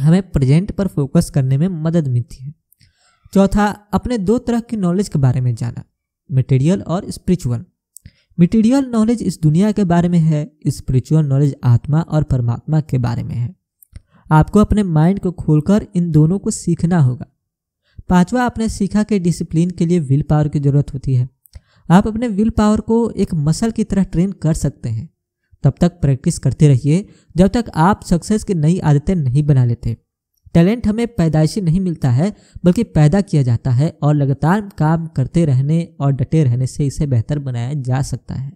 हमें प्रेजेंट पर फोकस करने में मदद मिलती है चौथा अपने दो तरह की नॉलेज के बारे में जाना मटेरियल और स्पिरिचुअल मटेरियल नॉलेज इस दुनिया के बारे में है स्पिरिचुअल नॉलेज आत्मा और परमात्मा के बारे में है आपको अपने माइंड को खोलकर इन दोनों को सीखना होगा पांचवा आपने सीखा कि डिसिप्लिन के लिए विल पावर की ज़रूरत होती है आप अपने विल पावर को एक मसल की तरह ट्रेन कर सकते हैं तब तक प्रैक्टिस करते रहिए जब तक आप सक्सेस की नई आदतें नहीं बना लेते टैलेंट हमें पैदाइशी नहीं मिलता है बल्कि पैदा किया जाता है और लगातार काम करते रहने और डटे रहने से इसे बेहतर बनाया जा सकता है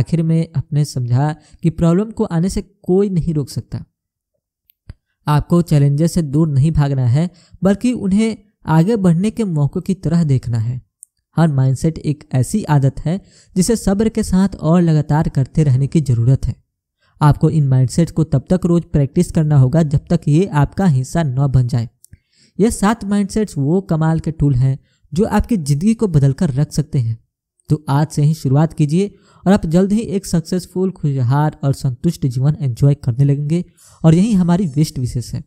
आखिर में अपने समझा कि प्रॉब्लम को आने से कोई नहीं रोक सकता आपको चैलेंजेस से दूर नहीं भागना है बल्कि उन्हें आगे बढ़ने के मौक़ों की तरह देखना है हर माइंडसेट एक ऐसी आदत है जिसे सब्र के साथ और लगातार करते रहने की ज़रूरत है आपको इन माइंडसेट को तब तक रोज प्रैक्टिस करना होगा जब तक ये आपका हिस्सा न बन जाए ये सात माइंडसेट्स वो कमाल के टूल हैं जो आपकी ज़िंदगी को बदल कर रख सकते हैं तो आज से ही शुरुआत कीजिए और आप जल्द ही एक सक्सेसफुल खुशहाल और संतुष्ट जीवन एंजॉय करने लगेंगे और यही हमारी वेस्ट विशेष है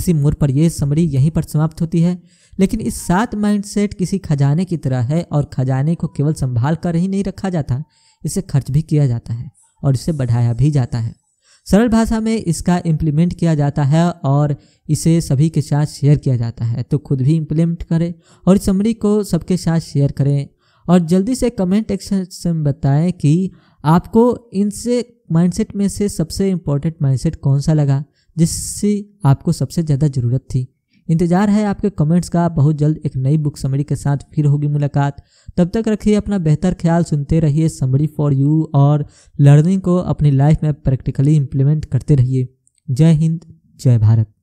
इसी मोड़ पर यह समरी यहीं पर समाप्त होती है लेकिन इस सात माइंडसेट किसी खजाने की तरह है और खजाने को केवल संभाल कर ही नहीं रखा जाता इसे खर्च भी किया जाता है और इसे बढ़ाया भी जाता है सरल भाषा में इसका इम्प्लीमेंट किया जाता है और इसे सभी के साथ शेयर किया जाता है तो खुद भी इम्प्लीमेंट करें और इस समरी को सबके साथ शेयर करें और जल्दी से कमेंट एक्शन में बताएं कि आपको इनसे माइंडसेट में से सबसे इम्पोर्टेंट माइंडसेट कौन सा लगा जिससे आपको सबसे ज़्यादा ज़रूरत थी इंतजार है आपके कमेंट्स का बहुत जल्द एक नई बुक समरी के साथ फिर होगी मुलाकात तब तक रखिए अपना बेहतर ख्याल सुनते रहिए समरी फॉर यू और लर्निंग को अपनी लाइफ में प्रैक्टिकली इम्प्लीमेंट करते रहिए जय हिंद जय भारत